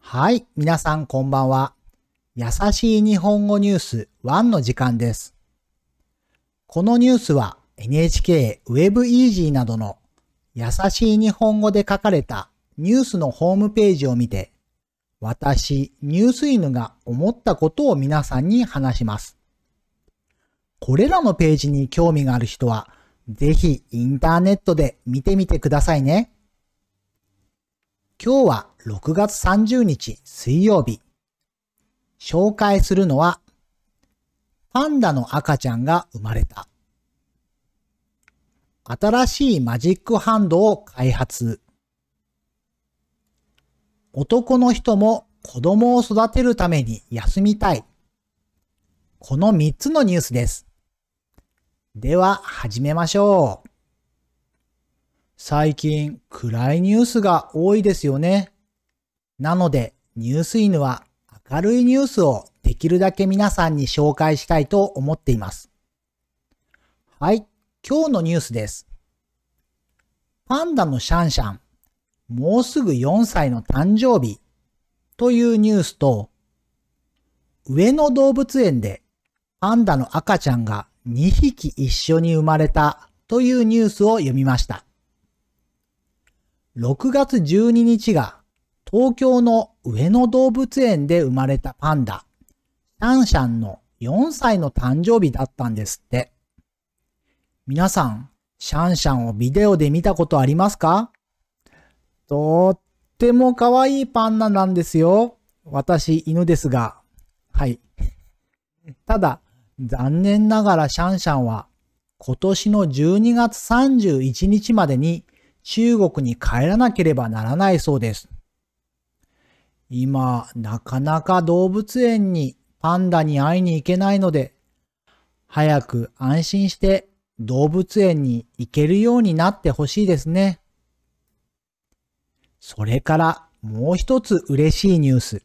はい、皆さんこんばんは。優しい日本語ニュース1の時間です。このニュースは NHK Web Easy などの優しい日本語で書かれたニュースのホームページを見て、私、ニュース犬が思ったことを皆さんに話します。これらのページに興味がある人は、ぜひインターネットで見てみてくださいね。今日は6月30日水曜日。紹介するのは、パンダの赤ちゃんが生まれた。新しいマジックハンドを開発。男の人も子供を育てるために休みたい。この3つのニュースです。では始めましょう。最近暗いニュースが多いですよね。なので、ニュース犬は明るいニュースをできるだけ皆さんに紹介したいと思っています。はい、今日のニュースです。パンダのシャンシャン、もうすぐ4歳の誕生日というニュースと、上野動物園でパンダの赤ちゃんが2匹一緒に生まれたというニュースを読みました。6月12日が東京の上野動物園で生まれたパンダ、シャンシャンの4歳の誕生日だったんですって。皆さん、シャンシャンをビデオで見たことありますかとっても可愛いパンダなんですよ。私、犬ですが。はい。ただ、残念ながらシャンシャンは今年の12月31日までに中国に帰らなければならないそうです。今、なかなか動物園にパンダに会いに行けないので、早く安心して動物園に行けるようになってほしいですね。それからもう一つ嬉しいニュース。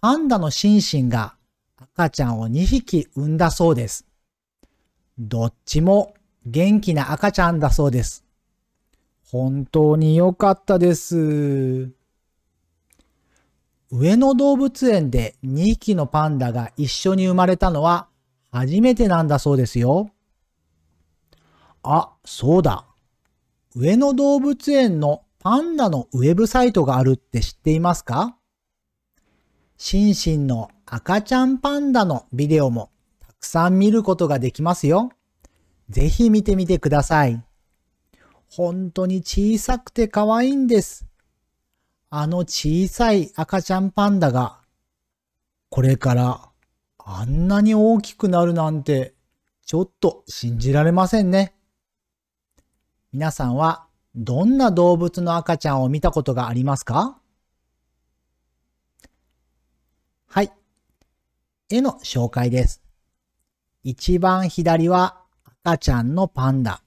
パンダのシンシンが赤ちゃんを2匹産んだそうです。どっちも元気な赤ちゃんだそうです。本当に良かったです。上野動物園で2匹のパンダが一緒に生まれたのは初めてなんだそうですよ。あ、そうだ。上野動物園のパンダのウェブサイトがあるって知っていますかシンシンの赤ちゃんパンダのビデオもたくさん見ることができますよ。ぜひ見てみてください。本当に小さくて可愛いんです。あの小さい赤ちゃんパンダが、これからあんなに大きくなるなんて、ちょっと信じられませんね。皆さんはどんな動物の赤ちゃんを見たことがありますかはい。絵の紹介です。一番左は赤ちゃんのパンダ。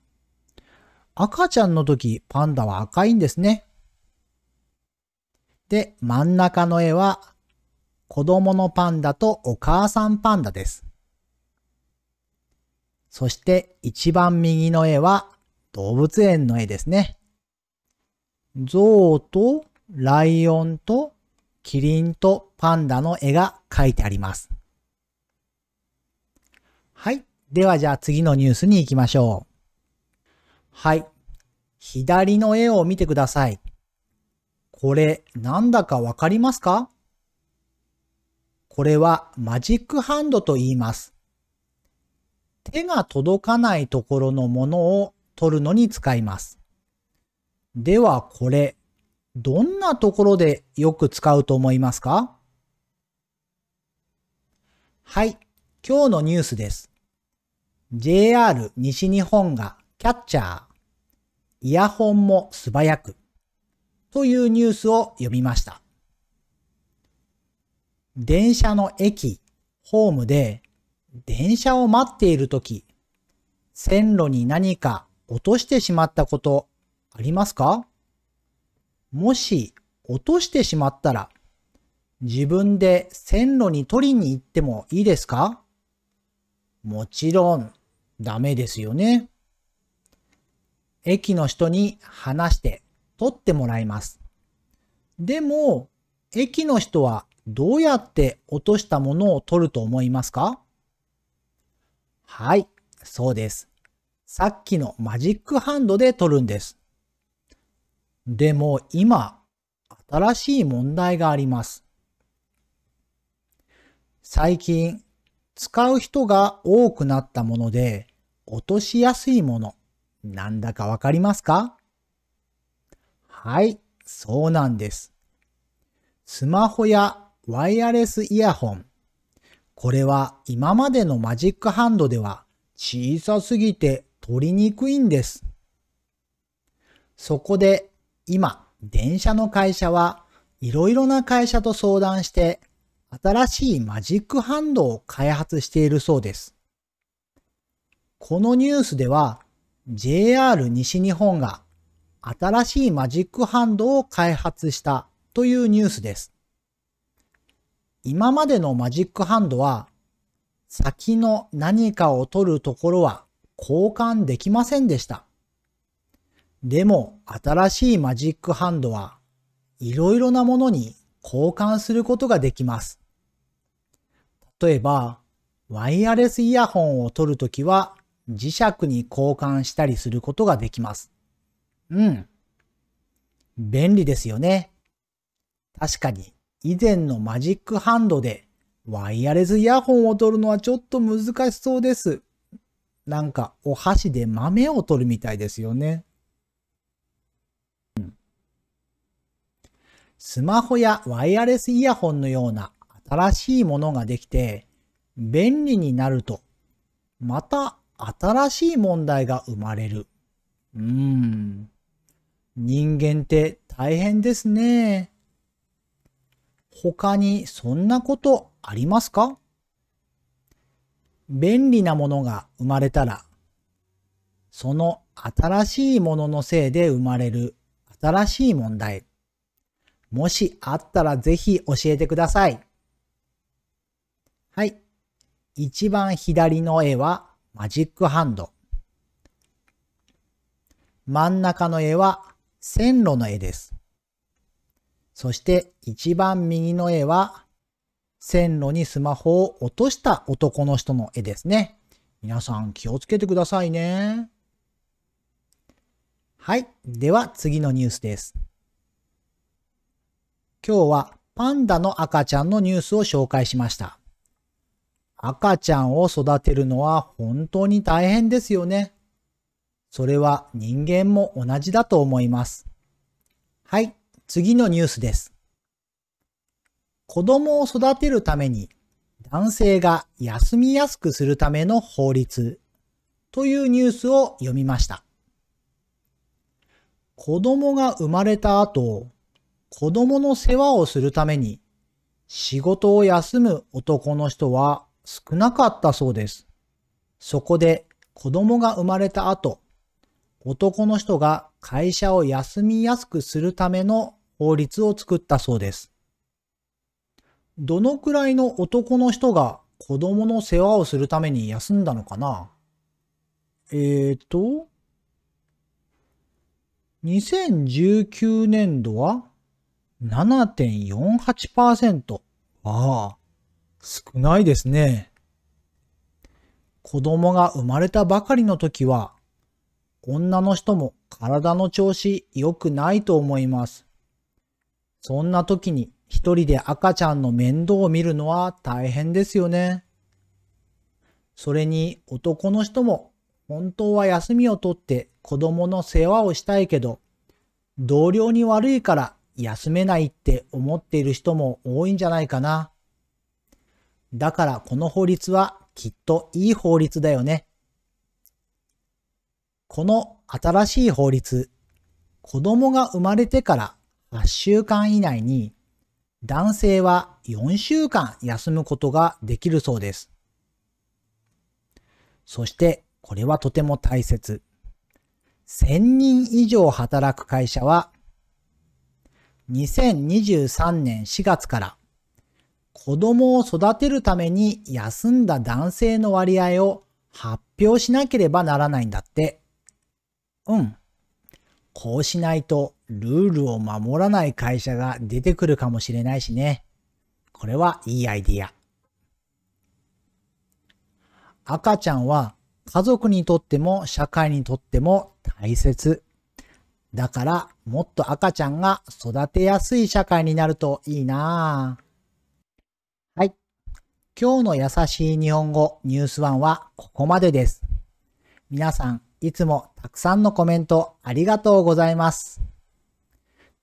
赤ちゃんの時、パンダは赤いんですね。で、真ん中の絵は子供のパンダとお母さんパンダです。そして一番右の絵は動物園の絵ですね。象とライオンとキリンとパンダの絵が描いてあります。はい。ではじゃあ次のニュースに行きましょう。はい。左の絵を見てください。これなんだかわかりますかこれはマジックハンドと言います。手が届かないところのものを取るのに使います。ではこれ、どんなところでよく使うと思いますかはい、今日のニュースです。JR 西日本がキャッチャー。イヤホンも素早く。というニュースを読みました。電車の駅、ホームで、電車を待っているとき、線路に何か落としてしまったことありますかもし落としてしまったら、自分で線路に取りに行ってもいいですかもちろんダメですよね。駅の人に話して取ってもらいます。でも、駅の人はどうやって落としたものを取ると思いますかはい、そうです。さっきのマジックハンドで取るんです。でも今、新しい問題があります。最近、使う人が多くなったもので、落としやすいもの、なんだかわかりますかはい、そうなんです。スマホやワイヤレスイヤホン。これは今までのマジックハンドでは小さすぎて取りにくいんです。そこで今、電車の会社はいろいろな会社と相談して新しいマジックハンドを開発しているそうです。このニュースでは JR 西日本が新しいマジックハンドを開発したというニュースです。今までのマジックハンドは先の何かを取るところは交換できませんでした。でも新しいマジックハンドはいろいろなものに交換することができます。例えば、ワイヤレスイヤホンを取るときは磁石に交換したりすることができます。うん。便利ですよね。確かに、以前のマジックハンドでワイヤレスイヤホンを取るのはちょっと難しそうです。なんかお箸で豆を取るみたいですよね。うん、スマホやワイヤレスイヤホンのような新しいものができて便利になると、また新しい問題が生まれる。うーん。人間って大変ですね。他にそんなことありますか便利なものが生まれたら、その新しいもののせいで生まれる新しい問題。もしあったらぜひ教えてください。はい。一番左の絵はマジックハンド。真ん中の絵は線路の絵です。そして一番右の絵は線路にスマホを落とした男の人の絵ですね。皆さん気をつけてくださいね。はい。では次のニュースです。今日はパンダの赤ちゃんのニュースを紹介しました。赤ちゃんを育てるのは本当に大変ですよね。それは人間も同じだと思います。はい、次のニュースです。子供を育てるために男性が休みやすくするための法律というニュースを読みました。子供が生まれた後、子供の世話をするために仕事を休む男の人は少なかったそうです。そこで子供が生まれた後、男の人が会社を休みやすくするための法律を作ったそうです。どのくらいの男の人が子供の世話をするために休んだのかなえーと、2019年度は7.48%。ああ、少ないですね。子供が生まれたばかりの時は女の人も体の調子良くないと思います。そんな時に一人で赤ちゃんの面倒を見るのは大変ですよね。それに男の人も本当は休みを取って子供の世話をしたいけど、同僚に悪いから休めないって思っている人も多いんじゃないかな。だからこの法律はきっといい法律だよね。この新しい法律、子供が生まれてから8週間以内に男性は4週間休むことができるそうです。そしてこれはとても大切。1000人以上働く会社は2023年4月から子供を育てるために休んだ男性の割合を発表しなければならないんだって。うん。こうしないとルールを守らない会社が出てくるかもしれないしね。これはいいアイディア。赤ちゃんは家族にとっても社会にとっても大切。だからもっと赤ちゃんが育てやすい社会になるといいなはい。今日の優しい日本語ニュースワンはここまでです。皆さんいつもたくさんのコメントありがとうございます。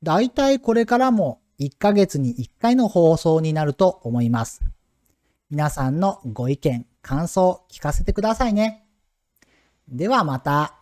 だいたいこれからも1ヶ月に1回の放送になると思います。皆さんのご意見、感想聞かせてくださいね。ではまた。